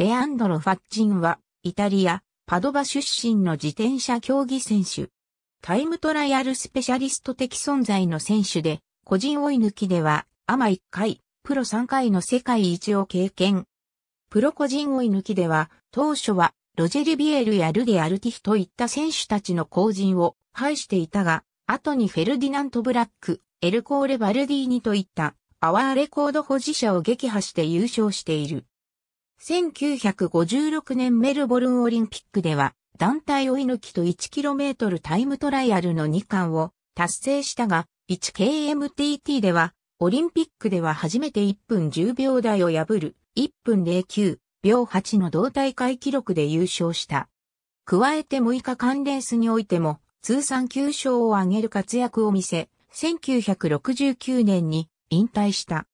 レアンドロ・ファッジンは、イタリア、パドバ出身の自転車競技選手。タイムトライアルスペシャリスト的存在の選手で、個人追い抜きでは、アマ1回、プロ3回の世界一を経験。プロ個人追い抜きでは、当初は、ロジェリビエルやルデ・アルティヒといった選手たちの後陣を排していたが、後にフェルディナント・ブラック、エルコーレ・バルディーニといった、アワーレコード保持者を撃破して優勝している。1956年メルボルンオリンピックでは、団体追い抜きと 1km タイムトライアルの2冠を達成したが、1KMTT では、オリンピックでは初めて1分10秒台を破る1分09秒8の同大会記録で優勝した。加えて6日関連数においても通算9勝を挙げる活躍を見せ、1969年に引退した。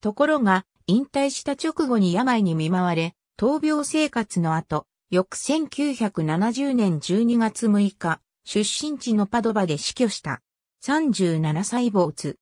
ところが、引退した直後に病に見舞われ、闘病生活の後、翌1970年12月6日、出身地のパドバで死去した。37歳没。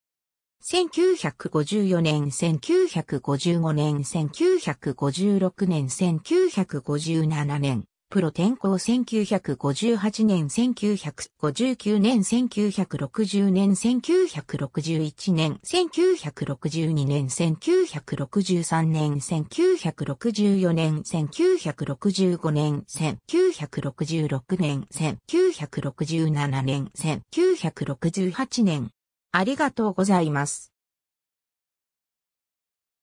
1954年、1955年、1956年、1957年。プロ転校1958年1959年1960年1961年1962年1963年1964年1965年1966年1967年1968年ありがとうございます。